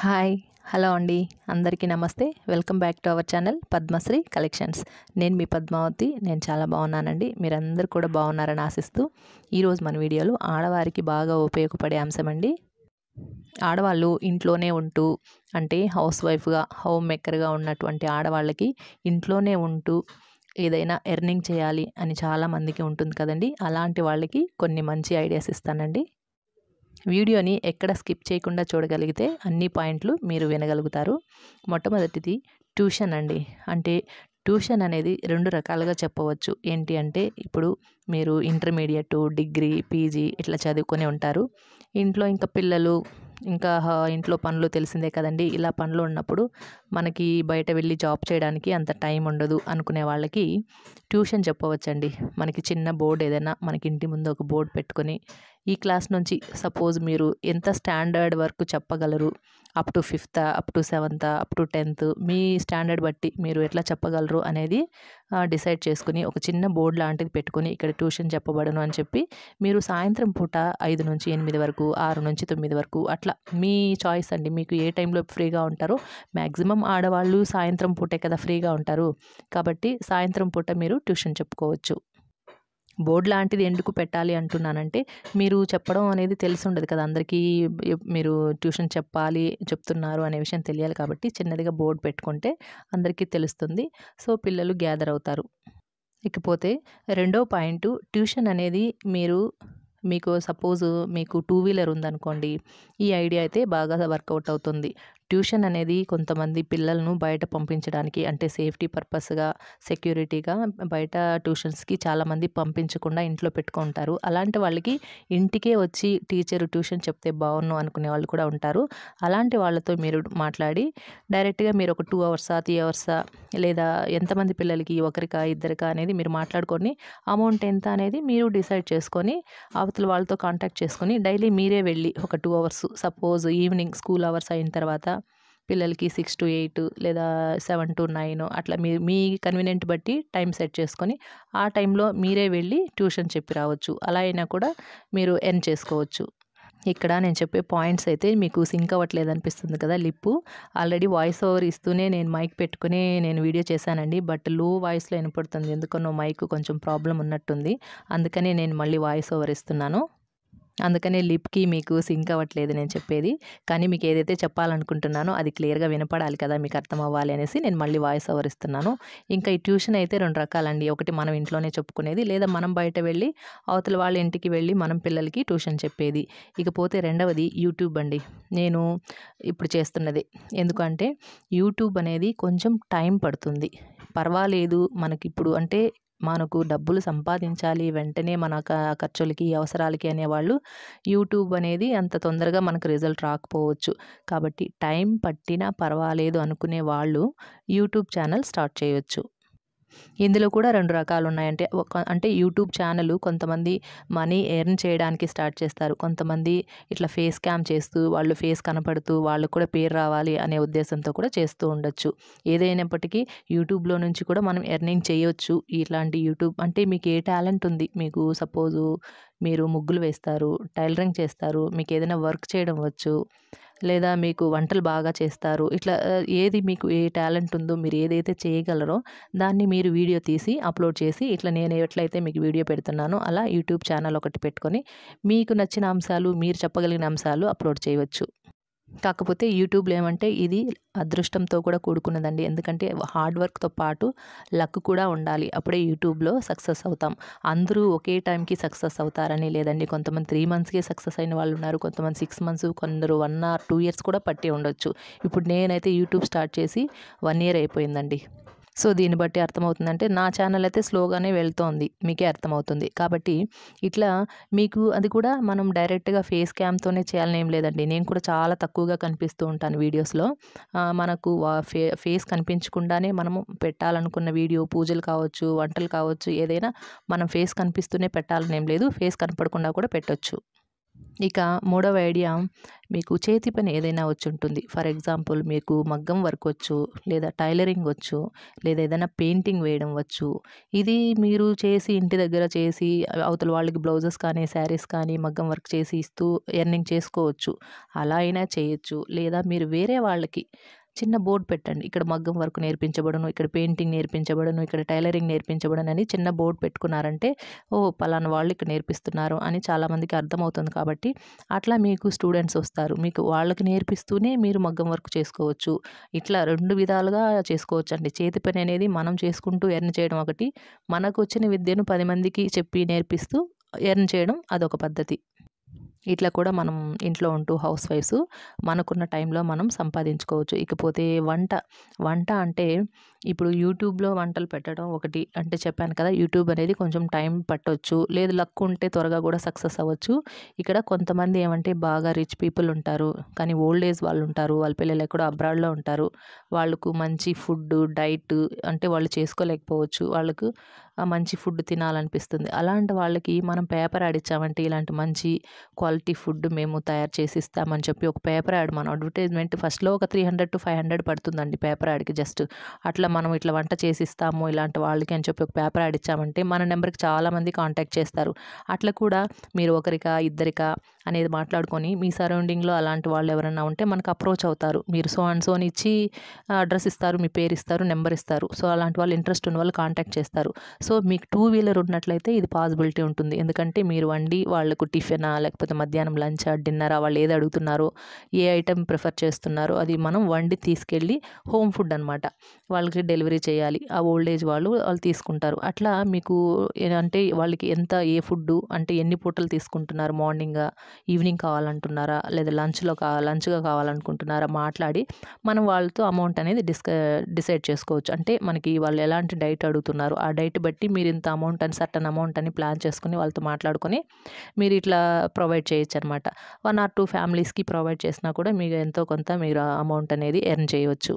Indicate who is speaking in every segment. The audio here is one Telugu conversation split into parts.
Speaker 1: హాయ్ హలో అండి అందరికీ నమస్తే welcome back to our channel Padmashri collections నేను మీ పద్మావతి నేను చాలా బాగున్నానండి అందరు కూడా బాగున్నారని ఆశిస్తూ ఈరోజు మన వీడియోలో ఆడవారికి బాగా ఉపయోగపడే అంశం అండి ఆడవాళ్ళు ఇంట్లోనే ఉంటూ అంటే హౌస్ వైఫ్గా హోమ్ మేకర్గా ఉన్నటువంటి ఆడవాళ్ళకి ఇంట్లోనే ఉంటూ ఏదైనా ఎర్నింగ్ చేయాలి అని చాలామందికి ఉంటుంది కదండి అలాంటి వాళ్ళకి కొన్ని మంచి ఐడియాస్ ఇస్తానండి వీడియోని ఎక్కడ స్కిప్ చేయకుండా చూడగలిగితే అన్ని పాయింట్లు మీరు వినగలుగుతారు మొట్టమొదటిది ట్యూషన్ అండి అంటే ట్యూషన్ అనేది రెండు రకాలుగా చెప్పవచ్చు ఏంటి అంటే ఇప్పుడు మీరు ఇంటర్మీడియట్ డిగ్రీ పీజీ ఇట్లా చదువుకొని ఉంటారు ఇంట్లో ఇంకా పిల్లలు ఇంకా ఇంట్లో పనులు తెలిసిందే కదండి ఇలా పనులు ఉన్నప్పుడు మనకి బయట వెళ్ళి జాబ్ చేయడానికి అంత టైం ఉండదు అనుకునే వాళ్ళకి ట్యూషన్ చెప్పవచ్చండి మనకి చిన్న బోర్డు ఏదైనా మనకి ఇంటి ముందు ఒక బోర్డు పెట్టుకొని ఈ క్లాస్ నుంచి సపోజ్ మీరు ఎంత స్టాండర్డ్ వరకు చెప్పగలరు up to fifth up to seventh up to tenth మీ స్టాండర్డ్ బట్టి మీరు ఎట్లా చెప్పగలరు అనేది డిసైడ్ చేసుకుని ఒక చిన్న బోర్డు లాంటిది పెట్టుకుని ఇక్కడ ట్యూషన్ చెప్పబడను అని చెప్పి మీరు సాయంత్రం పూట ఐదు నుంచి ఎనిమిది వరకు ఆరు నుంచి తొమ్మిది వరకు అట్లా మీ చాయిస్ అండి మీకు ఏ టైంలో ఫ్రీగా ఉంటారో మ్యాక్సిమం ఆడవాళ్ళు సాయంత్రం పూటే కదా ఫ్రీగా ఉంటారు కాబట్టి సాయంత్రం పూట మీరు ట్యూషన్ చెప్పుకోవచ్చు బోర్డు లాంటిది ఎందుకు పెట్టాలి అంటున్నానంటే మీరు చెప్పడం అనేది తెలిసి ఉండదు కదా అందరికీ మీరు ట్యూషన్ చెప్పాలి చెప్తున్నారు అనే విషయం తెలియాలి కాబట్టి చిన్నదిగా బోర్డు పెట్టుకుంటే అందరికీ తెలుస్తుంది సో పిల్లలు గ్యాదర్ అవుతారు ఇకపోతే రెండో పాయింట్ ట్యూషన్ అనేది మీరు మీకు సపోజ్ మీకు టూ వీలర్ ఉందనుకోండి ఈ ఐడియా అయితే బాగా వర్కౌట్ అవుతుంది ట్యూషన్ అనేది కొంతమంది పిల్లలను బయట పంపించడానికి అంటే సేఫ్టీ పర్పస్గా సెక్యూరిటీగా బయట ట్యూషన్స్కి చాలామంది పంపించకుండా ఇంట్లో పెట్టుకుంటారు అలాంటి వాళ్ళకి ఇంటికే వచ్చి టీచర్ ట్యూషన్ చెప్తే బాగున్ను అనుకునే వాళ్ళు కూడా ఉంటారు అలాంటి వాళ్ళతో మీరు మాట్లాడి డైరెక్ట్గా మీరు ఒక టూ అవర్సా త్రీ అవర్సా లేదా ఎంతమంది పిల్లలకి ఒకరికా ఇద్దరికా అనేది మీరు మాట్లాడుకొని అమౌంట్ ఎంత అనేది మీరు డిసైడ్ చేసుకొని అవతల వాళ్ళతో కాంటాక్ట్ చేసుకొని డైలీ మీరే వెళ్ళి ఒక two hours suppose evening school hours అయిన తర్వాత పిల్లలకి సిక్స్ టు ఎయిట్ లేదా సెవెన్ టు నైన్ అట్లా మీ మీ కన్వీనియంట్ బట్టి టైం సెట్ చేసుకొని ఆ టైంలో మీరే వెళ్ళి ట్యూషన్ చెప్పి రావచ్చు అలా అయినా కూడా మీరు ఎర్న్ చేసుకోవచ్చు ఇక్కడ నేను చెప్పే పాయింట్స్ అయితే మీకు సింక్ అవ్వట్లేదు అనిపిస్తుంది కదా లిప్పు ఆల్రెడీ వాయిస్ ఓవర్ ఇస్తూనే నేను మైక్ పెట్టుకుని నేను వీడియో చేశానండి బట్ లో వాయిస్లో వినపడుతుంది ఎందుకనో మైక్ కొంచెం ప్రాబ్లం ఉన్నట్టుంది అందుకని నేను మళ్ళీ వాయిస్ ఓవర్ ఇస్తున్నాను అందుకనే లిప్కి మీకు సింక్ అవ్వట్లేదు నేను చెప్పేది కానీ మీకు ఏదైతే చెప్పాలనుకుంటున్నానో అది క్లియర్గా వినపడాలి కదా మీకు అర్థం అవ్వాలి అనేసి నేను మళ్ళీ వాయిస్ ఓవర్ ఇస్తున్నాను ఇంకా ఈ ట్యూషన్ అయితే రెండు రకాలండి ఒకటి మనం ఇంట్లోనే చెప్పుకునేది లేదా మనం బయట వెళ్ళి అవతల వాళ్ళ ఇంటికి వెళ్ళి మనం పిల్లలకి ట్యూషన్ చెప్పేది ఇకపోతే రెండవది యూట్యూబ్ అండి నేను ఇప్పుడు చేస్తున్నది ఎందుకంటే యూట్యూబ్ అనేది కొంచెం టైం పడుతుంది పర్వాలేదు మనకి ఇప్పుడు అంటే మనకు డబ్బులు సంపాదించాలి వెంటనే మన ఖర్చులకి అవసరాలకి అనేవాళ్ళు యూట్యూబ్ అనేది అంత తొందరగా మనకు రిజల్ట్ రాకపోవచ్చు కాబట్టి టైం పట్టినా పర్వాలేదు అనుకునే వాళ్ళు యూట్యూబ్ ఛానల్ స్టార్ట్ చేయవచ్చు ఇందులో కూడా రెండు రకాలు ఉన్నాయంటే ఒక అంటే యూట్యూబ్ ఛానల్ కొంతమంది మనీ ఎర్న్ చేయడానికి స్టార్ట్ చేస్తారు కొంతమంది ఇట్లా ఫేస్ క్యామ్ చేస్తూ వాళ్ళు ఫేస్ కనపడుతూ వాళ్ళకు కూడా పేరు రావాలి అనే ఉద్దేశంతో కూడా చేస్తూ ఉండొచ్చు ఏదైనప్పటికీ యూట్యూబ్లో నుంచి కూడా మనం ఎర్నింగ్ చేయొచ్చు ఇట్లాంటి యూట్యూబ్ అంటే మీకు ఏ టాలెంట్ ఉంది మీకు సపోజు మీరు ముగ్గులు వేస్తారు టైలరింగ్ చేస్తారు మీకు ఏదైనా వర్క్ చేయడం వచ్చు లేదా మీకు వంటలు బాగా చేస్తారు ఇట్లా ఏది మీకు ఏ టాలెంట్ ఉందో మీరు ఏదైతే చేయగలరో దాన్ని మీరు వీడియో తీసి అప్లోడ్ చేసి ఇట్లా నేను ఎట్లయితే మీకు వీడియో పెడుతున్నానో అలా యూట్యూబ్ ఛానల్ ఒకటి పెట్టుకొని మీకు నచ్చిన అంశాలు మీరు చెప్పగలిగిన అంశాలు అప్లోడ్ చేయవచ్చు కాకపోతే యూట్యూబ్లో ఏమంటే ఇది అదృష్టంతో కూడా కూడుకున్నదండి ఎందుకంటే హార్డ్ వర్క్తో పాటు లక్ కూడా ఉండాలి అప్పుడే యూట్యూబ్లో సక్సెస్ అవుతాం అందరూ ఒకే టైంకి సక్సెస్ అవుతారని లేదండి కొంతమంది త్రీ మంత్స్కే సక్సెస్ అయిన వాళ్ళు ఉన్నారు కొంతమంది సిక్స్ మంత్స్ కొందరు వన్ ఆర్ టూ ఇయర్స్ కూడా పట్టి ఉండొచ్చు ఇప్పుడు నేనైతే యూట్యూబ్ స్టార్ట్ చేసి వన్ ఇయర్ అయిపోయిందండి సో దీన్ని బట్టి అర్థమవుతుందంటే నా ఛానల్ అయితే స్లోగానే వెళ్తోంది మీకే అర్థమవుతుంది కాబట్టి ఇట్లా మీకు అది కూడా మనం డైరెక్ట్గా ఫేస్ క్యామ్తోనే చేయాలని ఏం లేదండి నేను కూడా చాలా తక్కువగా కనిపిస్తూ ఉంటాను వీడియోస్లో మనకు ఫే ఫేస్ కనిపించకుండానే మనము పెట్టాలనుకున్న వీడియో పూజలు కావచ్చు వంటలు కావచ్చు ఏదైనా మనం ఫేస్ కనిపిస్తూనే పెట్టాలని ఏం లేదు ఫేస్ కనపడకుండా కూడా పెట్టొచ్చు ఇక మూడవ ఐడియా మీకు చేతి పని ఏదైనా వచ్చి ఉంటుంది ఫర్ ఎగ్జాంపుల్ మీకు మగ్గం వర్క్ వచ్చు లేదా టైలరింగ్ వచ్చు లేదా ఏదైనా పెయింటింగ్ వేయడం వచ్చు ఇది మీరు చేసి ఇంటి దగ్గర చేసి అవతల వాళ్ళకి బ్లౌజెస్ కానీ శారీస్ కానీ మగ్గం వర్క్ చేసి ఇస్తూ ఎర్నింగ్ చేసుకోవచ్చు అలా అయినా చేయొచ్చు లేదా మీరు వేరే వాళ్ళకి చిన్న బోర్డు పెట్టండి ఇక్కడ మగ్గం వర్క్ నేర్పించబడను ఇక్కడ పెయింటింగ్ నేర్పించబడను ఇక్కడ టైలరింగ్ నేర్పించబడను అని చిన్న బోర్డు పెట్టుకున్నారంటే ఓ పలానా వాళ్ళు ఇక్కడ నేర్పిస్తున్నారు అని చాలామందికి అర్థమవుతుంది కాబట్టి అట్లా మీకు స్టూడెంట్స్ వస్తారు మీకు వాళ్ళకి నేర్పిస్తూనే మీరు మగ్గం వర్క్ చేసుకోవచ్చు ఇట్లా రెండు విధాలుగా చేసుకోవచ్చు అండి చేతి పని అనేది మనం చేసుకుంటూ ఎర్న్ చేయడం ఒకటి మనకు వచ్చిన విద్యను పది మందికి చెప్పి నేర్పిస్తూ ఎర్న్ చేయడం అదొక పద్ధతి ఇట్లా కూడా మనం ఇంట్లో ఉంటూ హౌస్ వైఫ్స్ మనకున్న టైంలో మనం సంపాదించుకోవచ్చు ఇకపోతే వంట వంట అంటే ఇప్పుడు యూట్యూబ్లో వంటలు పెట్టడం ఒకటి అంటే చెప్పాను కదా యూట్యూబ్ అనేది కొంచెం టైం పట్టవచ్చు లేదు లక్ ఉంటే త్వరగా కూడా సక్సెస్ అవ్వచ్చు ఇక్కడ కొంతమంది ఏమంటే బాగా రిచ్ పీపుల్ ఉంటారు కానీ ఓల్డ్ ఏజ్ వాళ్ళు ఉంటారు వాళ్ళ పిల్లలు ఎక్కడో అబ్రాడ్లో ఉంటారు వాళ్ళకు మంచి ఫుడ్ డైట్ అంటే వాళ్ళు చేసుకోలేకపోవచ్చు వాళ్ళకు మంచి ఫుడ్ తినాలనిపిస్తుంది అలాంటి వాళ్ళకి మనం పేపర్ యాడ్ ఇచ్చామంటే ఇలాంటి మంచి క్వాలిటీ ఫుడ్ మేము తయారు చేసి ఇస్తామని చెప్పి ఒక పేపర్ యాడ్ మనం అడ్వర్టైజ్మెంట్ ఫస్ట్లో ఒక three hundred to five hundred పడుతుందండి పేపర్ యాడ్కి జస్ట్ అట్లా మనం ఇట్లా వంట చేసి ఇస్తాము ఇలాంటి వాళ్ళకి అని చెప్పి ఒక పేపర్ యాడ్ ఇచ్చామంటే మన నెంబర్కి చాలామంది కాంటాక్ట్ చేస్తారు అట్లా కూడా మీరు ఒకరికా ఇద్దరికా అనేది మాట్లాడుకొని మీ సరౌండింగ్లో అలాంటి వాళ్ళు ఎవరైనా ఉంటే మనకు అప్రోచ్ అవుతారు మీరు సో అండ్ సోని ఇచ్చి అడ్రస్ ఇస్తారు మీ పేరు ఇస్తారు నెంబర్ ఇస్తారు సో అలాంటి వాళ్ళు ఇంట్రెస్ట్ ఉన్న వాళ్ళు కాంటాక్ట్ చేస్తారు సో మీకు టూ వీలర్ ఉన్నట్లయితే ఇది పాసిబిలిటీ ఉంటుంది ఎందుకంటే మీరు వండి వాళ్ళకు టిఫినా లేకపోతే మధ్యాహ్నం లంచ్ డిన్నరా వాళ్ళు ఏది అడుగుతున్నారో ఏ ఐటెం ప్రిఫర్ చేస్తున్నారో అది మనం వండి తీసుకెళ్ళి హోమ్ ఫుడ్ అనమాట వాళ్ళకి వాళ్ళకి డెలివరీ చేయాలి ఆ ఓల్డ్ ఏజ్ వాళ్ళు వాళ్ళు తీసుకుంటారు అట్లా మీకు అంటే వాళ్ళకి ఎంత ఏ ఫుడ్ అంటే ఎన్ని పూటలు తీసుకుంటున్నారు మార్నింగ్ ఈవినింగ్ కావాలంటున్నారా లేదా లంచ్లో కా లంచ్గా కావాలనుకుంటున్నారా మాట్లాడి మనం వాళ్ళతో అమౌంట్ అనేది డిస్క డిసైడ్ చేసుకోవచ్చు అంటే మనకి వాళ్ళు ఎలాంటి డైట్ అడుగుతున్నారు ఆ డైట్ బట్టి మీరు ఇంత అమౌంట్ అని సర్టన్ అమౌంట్ అని ప్లాన్ చేసుకుని వాళ్ళతో మాట్లాడుకొని మీరు ఇట్లా ప్రొవైడ్ చేయొచ్చు అనమాట వన్ ఆర్ టూ ఫ్యామిలీస్కి ప్రొవైడ్ చేసినా కూడా మీకు ఎంతో కొంత మీరు అమౌంట్ అనేది ఎర్న్ చేయవచ్చు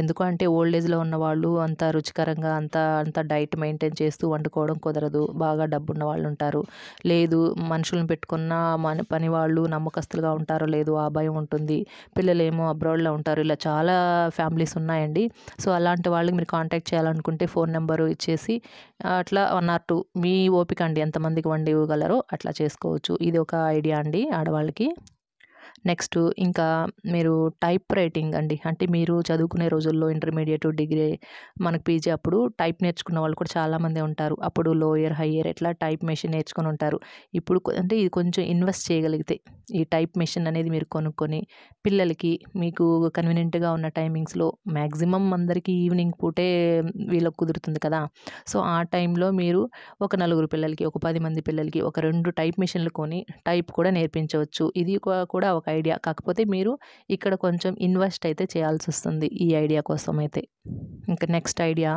Speaker 1: ఎందుకు అంటే ఓల్డ్ ఏజ్లో ఉన్న వాళ్ళు అంత రుచికరంగా అంత అంత డైట్ మెయింటైన్ చేస్తూ వండుకోవడం కుదరదు బాగా డబ్బున్న వాళ్ళు ఉంటారు లేదు మనుషులను పెట్టుకున్న మన పని వాళ్ళు నమ్మకస్తులుగా ఉంటారో లేదు ఆ భయం ఉంటుంది పిల్లలేమో అబ్రాడ్లో ఉంటారు ఇలా చాలా ఫ్యామిలీస్ ఉన్నాయండి సో అలాంటి వాళ్ళకి మీరు కాంటాక్ట్ చేయాలనుకుంటే ఫోన్ నెంబరు ఇచ్చేసి అట్లా వన్ ఆర్ టూ మీ ఓపిక అండి ఎంతమందికి వండి ఇవ్వగలరో అట్లా చేసుకోవచ్చు ఇది ఒక ఐడియా అండి ఆడవాళ్ళకి నెక్స్ట్ ఇంకా మీరు టైప్ రైటింగ్ అండి అంటే మీరు చదువుకునే రోజుల్లో ఇంటర్మీడియట్ డిగ్రీ మనకు పీజీ అప్పుడు టైప్ నేర్చుకున్న వాళ్ళు కూడా చాలామంది ఉంటారు అప్పుడు లోయర్ హయ్యర్ ఎట్లా టైప్ మెషిన్ నేర్చుకొని ఉంటారు ఇప్పుడు అంటే ఇది కొంచెం ఇన్వెస్ట్ చేయగలిగితే ఈ టైప్ మెషిన్ అనేది మీరు కొనుక్కొని పిల్లలకి మీకు కన్వీనియంట్గా ఉన్న టైమింగ్స్లో మ్యాక్సిమం అందరికీ ఈవినింగ్ పూటే వీళ్ళకు కుదురుతుంది కదా సో ఆ టైంలో మీరు ఒక నలుగురు పిల్లలకి ఒక పది మంది పిల్లలకి ఒక రెండు టైప్ మెషిన్లు కొని టైప్ కూడా నేర్పించవచ్చు ఇది కూడా ఒక ఐడియా కాకపోతే మీరు ఇక్కడ కొంచెం ఇన్వెస్ట్ అయితే చేయాల్సి వస్తుంది ఈ ఐడియా కోసం అయితే ఇంకా నెక్స్ట్ ఐడియా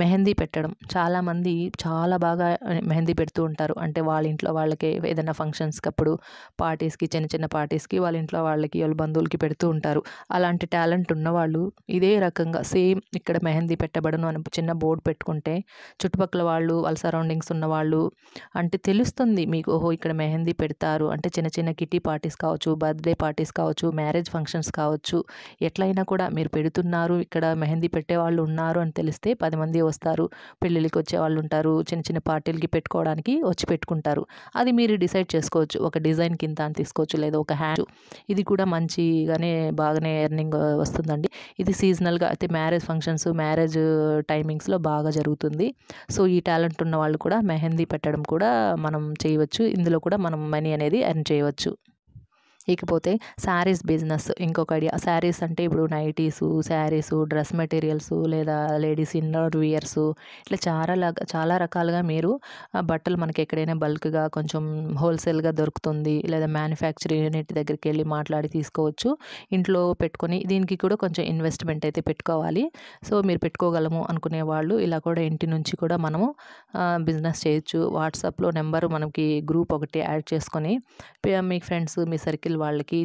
Speaker 1: మెహందీ పెట్టడం చాలామంది చాలా బాగా మెహందీ పెడుతూ ఉంటారు అంటే వాళ్ళ ఇంట్లో వాళ్ళకి ఏదైనా ఫంక్షన్స్కి అప్పుడు పార్టీస్కి చిన్న చిన్న పార్టీస్కి వాళ్ళ ఇంట్లో వాళ్ళకి వాళ్ళ బంధువులకి పెడుతూ ఉంటారు అలాంటి టాలెంట్ ఉన్నవాళ్ళు ఇదే రకంగా సేమ్ ఇక్కడ మెహందీ పెట్టబడను అని చిన్న బోర్డు పెట్టుకుంటే చుట్టుపక్కల వాళ్ళు వాళ్ళ సరౌండింగ్స్ ఉన్నవాళ్ళు అంటే తెలుస్తుంది మీకు ఓహో ఇక్కడ మెహందీ పెడతారు అంటే చిన్న చిన్న కిటీ పార్టీస్ కావచ్చు బర్త్డే పార్టీస్ కావచ్చు మ్యారేజ్ ఫంక్షన్స్ కావచ్చు ఎట్లయినా కూడా మీరు పెడుతున్నారు ఇక్కడ మెహందీ పెట్టేవాళ్ళు ఉన్నారు అని తెలిస్తే పది మంది వస్తారు పెళ్ళిళ్ళకి వాళ్ళు ఉంటారు చిన్న చిన్న పార్టీలకి పెట్టుకోవడానికి వచ్చి పెట్టుకుంటారు అది మీరు డిసైడ్ చేసుకోవచ్చు ఒక డిజైన్ కింద అని తీసుకోవచ్చు లేదా ఒక హ్యాండ్ ఇది కూడా మంచిగానే బాగానే ఎర్నింగ్ వస్తుందండి ఇది సీజనల్గా అయితే మ్యారేజ్ ఫంక్షన్స్ మ్యారేజ్ టైమింగ్స్లో బాగా జరుగుతుంది సో ఈ టాలెంట్ ఉన్న వాళ్ళు కూడా మెహందీ పెట్టడం కూడా మనం చేయవచ్చు ఇందులో కూడా మనం మనీ అనేది ఎర్న్ చేయవచ్చు ఇకపోతే శారీస్ బిజినెస్ ఇంకొకటి శారీస్ అంటే ఇప్పుడు నైటీస్ శారీస్ డ్రెస్ మెటీరియల్స్ లేదా లేడీస్ ఇన్నర్ వియర్స్ ఇట్లా చాలా చాలా రకాలుగా మీరు బట్టలు మనకి ఎక్కడైనా బల్క్గా కొంచెం హోల్సేల్గా దొరుకుతుంది లేదా మ్యానుఫ్యాక్చరింగ్ యూనిట్ దగ్గరికి వెళ్ళి మాట్లాడి తీసుకోవచ్చు ఇంట్లో పెట్టుకొని దీనికి కూడా కొంచెం ఇన్వెస్ట్మెంట్ అయితే పెట్టుకోవాలి సో మీరు పెట్టుకోగలము అనుకునే వాళ్ళు ఇలా కూడా ఇంటి నుంచి కూడా మనము బిజినెస్ చేయొచ్చు వాట్సాప్లో నెంబర్ మనకి గ్రూప్ ఒకటి యాడ్ చేసుకొని మీ ఫ్రెండ్స్ మీ సర్కిల్ అవతల వాళ్ళకి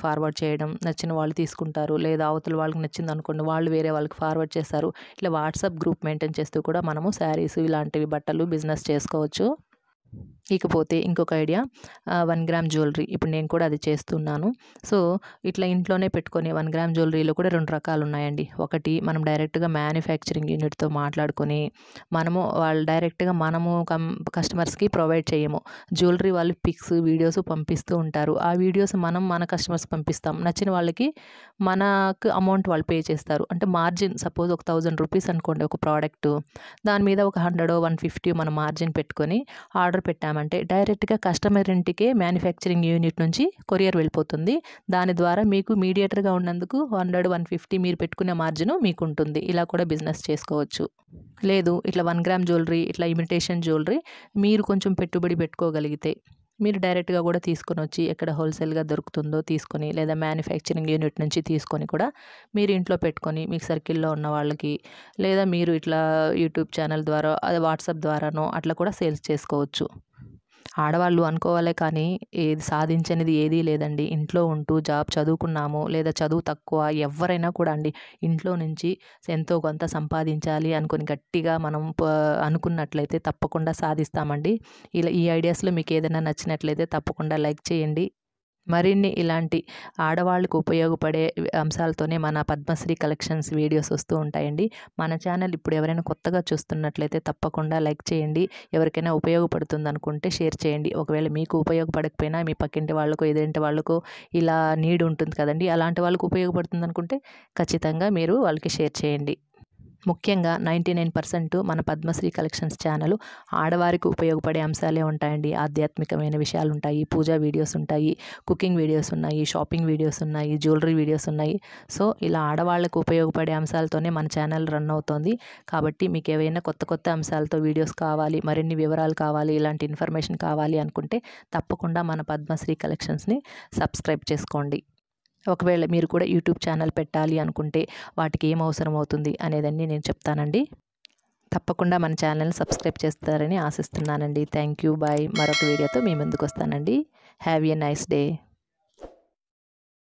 Speaker 1: ఫార్వర్డ్ చేయడం నచ్చిన వాళ్ళు తీసుకుంటారు లేదా అవతల వాళ్ళకి నచ్చింది అనుకోండి వాళ్ళు వేరే వాళ్ళకి ఫార్వర్డ్ చేస్తారు ఇట్లా వాట్సాప్ గ్రూప్ మెయింటైన్ చేస్తూ కూడా మనము శారీస్ ఇలాంటివి బట్టలు బిజినెస్ చేసుకోవచ్చు ఇకపోతే ఇంకొక ఐడియా వన్ గ్రామ్ జ్యువెలరీ ఇప్పుడు నేను కూడా అది చేస్తున్నాను సో ఇట్లా ఇంట్లోనే పెట్టుకొని వన్ గ్రామ్ జ్యువెలరీలో కూడా రెండు రకాలు ఉన్నాయండి ఒకటి మనం డైరెక్ట్గా మ్యానుఫ్యాక్చరింగ్ యూనిట్తో మాట్లాడుకొని మనము వాళ్ళు డైరెక్ట్గా మనము కస్టమర్స్కి ప్రొవైడ్ చేయము జ్యువెలరీ వాళ్ళు పిక్స్ వీడియోస్ పంపిస్తూ ఉంటారు ఆ వీడియోస్ మనం మన కస్టమర్స్ పంపిస్తాం నచ్చిన వాళ్ళకి మనకు అమౌంట్ వాళ్ళు పే చేస్తారు అంటే మార్జిన్ సపోజ్ ఒక థౌజండ్ రూపీస్ అనుకోండి ఒక ప్రోడక్ట్ దాని మీద ఒక హండ్రెడ్ వన్ ఫిఫ్టీ మనం మార్జిన్ పెట్టుకొని ఆర్డర్ పెట్టాము చేశామంటే డైరెక్ట్గా కస్టమర్ ఇంటికే మ్యానుఫ్యాక్చరింగ్ యూనిట్ నుంచి కొరియర్ వెళ్ళిపోతుంది దాని ద్వారా మీకు మీడియేటర్గా ఉన్నందుకు హండ్రెడ్ వన్ ఫిఫ్టీ మీరు పెట్టుకునే మార్జిన్ మీకు ఉంటుంది ఇలా కూడా బిజినెస్ చేసుకోవచ్చు లేదు ఇట్లా వన్ గ్రామ్ జ్యువెలరీ ఇట్లా ఇమిటేషన్ జ్యువెలరీ మీరు కొంచెం పెట్టుబడి పెట్టుకోగలిగితే మీరు డైరెక్ట్గా కూడా తీసుకొని వచ్చి ఎక్కడ హోల్సేల్గా దొరుకుతుందో తీసుకొని లేదా మ్యానుఫ్యాక్చరింగ్ యూనిట్ నుంచి తీసుకొని కూడా మీరు ఇంట్లో పెట్టుకొని మీ సర్కిల్లో ఉన్న వాళ్ళకి లేదా మీరు ఇట్లా యూట్యూబ్ ఛానల్ ద్వారా వాట్సాప్ ద్వారానో అట్లా కూడా సేల్స్ చేసుకోవచ్చు ఆడవాళ్ళు అనుకోవాలే కానీ ఏది సాధించనిది ఏదీ లేదండి ఇంట్లో ఉంటూ జాబ్ చదువుకున్నాము లేదా చదువు తక్కువ ఎవరైనా కూడా అండి ఇంట్లో నుంచి ఎంతో కొంత సంపాదించాలి అనుకుని గట్టిగా మనం అనుకున్నట్లయితే తప్పకుండా సాధిస్తామండి ఇలా ఈ ఐడియాస్లో మీకు ఏదైనా నచ్చినట్లయితే తప్పకుండా లైక్ చేయండి మరిన్ని ఇలాంటి ఆడవాళ్ళకు ఉపయోగపడే అంశాలతోనే మన పద్మశ్రీ కలెక్షన్స్ వీడియోస్ వస్తూ ఉంటాయండి మన ఛానల్ ఇప్పుడు ఎవరైనా కొత్తగా చూస్తున్నట్లయితే తప్పకుండా లైక్ చేయండి ఎవరికైనా ఉపయోగపడుతుంది అనుకుంటే షేర్ చేయండి ఒకవేళ మీకు ఉపయోగపడకపోయినా మీ పక్కింటి వాళ్ళకు ఎదురింటి వాళ్ళకు ఇలా నీడ్ ఉంటుంది కదండి అలాంటి వాళ్ళకు ఉపయోగపడుతుంది అనుకుంటే ఖచ్చితంగా మీరు వాళ్ళకి షేర్ చేయండి ముఖ్యంగా నైంటీ నైన్ పర్సెంట్ మన పద్మశ్రీ కలెక్షన్స్ ఛానల్ ఆడవారికి ఉపయోగపడే అంశాలే ఉంటాయండి ఆధ్యాత్మికమైన విషయాలు ఉంటాయి పూజా వీడియోస్ ఉంటాయి కుకింగ్ వీడియోస్ ఉన్నాయి షాపింగ్ వీడియోస్ ఉన్నాయి జ్యువెలరీ వీడియోస్ ఉన్నాయి సో ఇలా ఆడవాళ్ళకు ఉపయోగపడే అంశాలతోనే మన ఛానల్ రన్ అవుతోంది కాబట్టి మీకు ఏవైనా కొత్త కొత్త అంశాలతో వీడియోస్ కావాలి మరిన్ని వివరాలు కావాలి ఇలాంటి ఇన్ఫర్మేషన్ కావాలి అనుకుంటే తప్పకుండా మన పద్మశ్రీ కలెక్షన్స్ని సబ్స్క్రైబ్ చేసుకోండి ఒకవేళ మీరు కూడా యూట్యూబ్ ఛానల్ పెట్టాలి అనుకుంటే వాటికి ఏం అవసరం అవుతుంది అనేదన్నీ నేను చెప్తానండి తప్పకుండా మన ఛానల్ని సబ్స్క్రైబ్ చేస్తారని ఆశిస్తున్నానండి థ్యాంక్ యూ బాయ్ మరొక వీడియోతో మీ ముందుకు వస్తానండి హ్యావ్ ఎ నైస్ డే